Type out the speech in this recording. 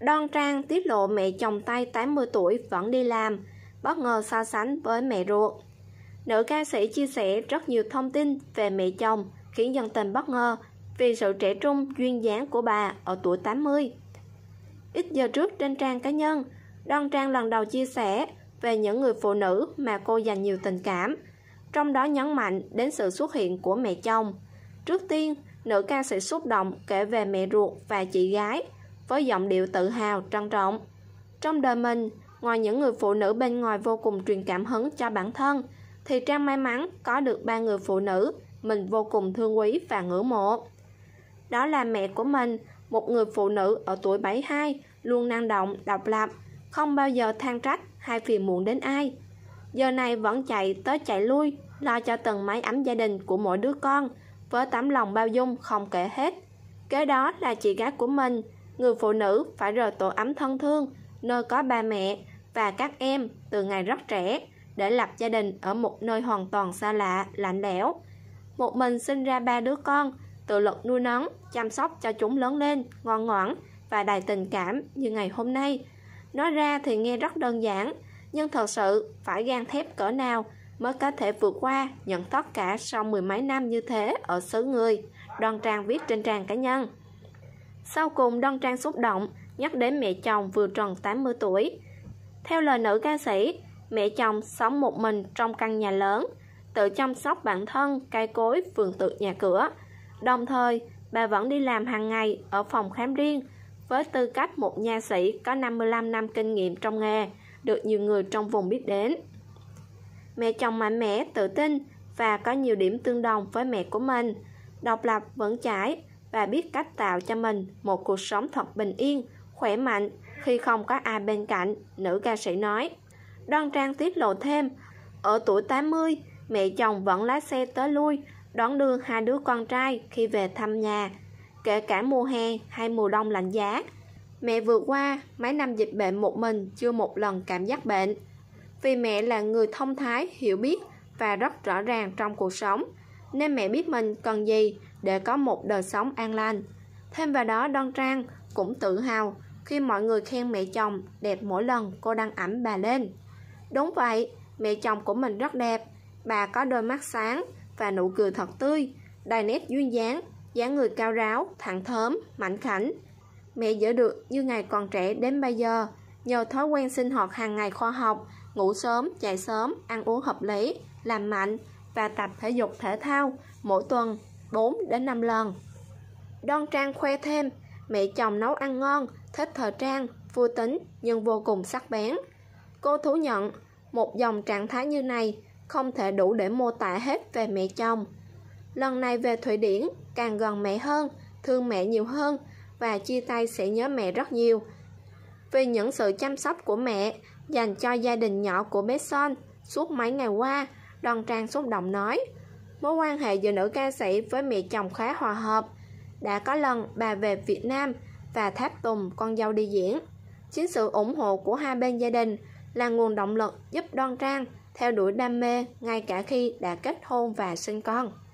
Đoan Trang tiết lộ mẹ chồng tay 80 tuổi vẫn đi làm, bất ngờ so sánh với mẹ ruột. Nữ ca sĩ chia sẻ rất nhiều thông tin về mẹ chồng khiến dân tình bất ngờ vì sự trẻ trung duyên dáng của bà ở tuổi 80. Ít giờ trước trên trang cá nhân, Đoan Trang lần đầu chia sẻ về những người phụ nữ mà cô dành nhiều tình cảm, trong đó nhấn mạnh đến sự xuất hiện của mẹ chồng. Trước tiên, nữ ca sĩ xúc động kể về mẹ ruột và chị gái – với giọng điệu tự hào, trân trọng. Trong đời mình, ngoài những người phụ nữ bên ngoài vô cùng truyền cảm hứng cho bản thân, thì Trang may mắn có được ba người phụ nữ mình vô cùng thương quý và ngưỡng mộ. Đó là mẹ của mình, một người phụ nữ ở tuổi 72, luôn năng động, độc lập, không bao giờ than trách hay phiền muộn đến ai. Giờ này vẫn chạy tới chạy lui, lo cho từng mái ấm gia đình của mỗi đứa con, với tấm lòng bao dung không kể hết. Kế đó là chị gái của mình, người phụ nữ phải rời tổ ấm thân thương, nơi có ba mẹ và các em từ ngày rất trẻ để lập gia đình ở một nơi hoàn toàn xa lạ, lạnh lẽo. Một mình sinh ra ba đứa con, tự lực nuôi nấng, chăm sóc cho chúng lớn lên, ngon ngoãn và đầy tình cảm như ngày hôm nay. Nói ra thì nghe rất đơn giản, nhưng thật sự phải gan thép cỡ nào mới có thể vượt qua nhận tất cả sau mười mấy năm như thế ở xứ người. Đoàn Trang viết trên trang cá nhân. Sau cùng Đoan Trang xúc động, nhắc đến mẹ chồng vừa tròn 80 tuổi. Theo lời nữ ca sĩ, mẹ chồng sống một mình trong căn nhà lớn, tự chăm sóc bản thân, cây cối, vườn tự nhà cửa. Đồng thời, bà vẫn đi làm hàng ngày ở phòng khám riêng, với tư cách một nha sĩ có 55 năm kinh nghiệm trong nghề, được nhiều người trong vùng biết đến. Mẹ chồng mạnh mẽ, tự tin và có nhiều điểm tương đồng với mẹ của mình, độc lập, vững chãi, và biết cách tạo cho mình một cuộc sống thật bình yên, khỏe mạnh khi không có ai bên cạnh, nữ ca sĩ nói. Đoan Trang tiết lộ thêm, ở tuổi 80, mẹ chồng vẫn lái xe tới lui, đón đưa hai đứa con trai khi về thăm nhà, kể cả mùa hè hay mùa đông lạnh giá. Mẹ vượt qua mấy năm dịch bệnh một mình chưa một lần cảm giác bệnh. Vì mẹ là người thông thái, hiểu biết và rất rõ ràng trong cuộc sống, nên mẹ biết mình cần gì để có một đời sống an lành. Thêm vào đó Đoan Trang cũng tự hào khi mọi người khen mẹ chồng đẹp mỗi lần cô đăng ảnh bà lên. Đúng vậy, mẹ chồng của mình rất đẹp, bà có đôi mắt sáng và nụ cười thật tươi, đầy nét duyên dáng, dáng người cao ráo, thẳng thớm, mạnh khảnh. Mẹ giữ được như ngày còn trẻ đến bây giờ, nhờ thói quen sinh hoạt hàng ngày khoa học, ngủ sớm, chạy sớm, ăn uống hợp lý, làm mạnh và tập thể dục thể thao mỗi tuần 4 đến 5 lần. Đoan Trang khoe thêm, mẹ chồng nấu ăn ngon, thích thời trang, vui tính nhưng vô cùng sắc bén. Cô thú nhận, một dòng trạng thái như này không thể đủ để mô tả hết về mẹ chồng. Lần này về Thụy Điển, càng gần mẹ hơn, thương mẹ nhiều hơn và chia tay sẽ nhớ mẹ rất nhiều. Vì những sự chăm sóc của mẹ dành cho gia đình nhỏ của bé Son suốt mấy ngày qua, đoàn trang xúc động nói – mối quan hệ giữa nữ ca sĩ với mẹ chồng khá hòa hợp. Đã có lần bà về Việt Nam và tháp Tùng con dâu đi diễn. Chính sự ủng hộ của hai bên gia đình là nguồn động lực giúp Đoan Trang theo đuổi đam mê ngay cả khi đã kết hôn và sinh con.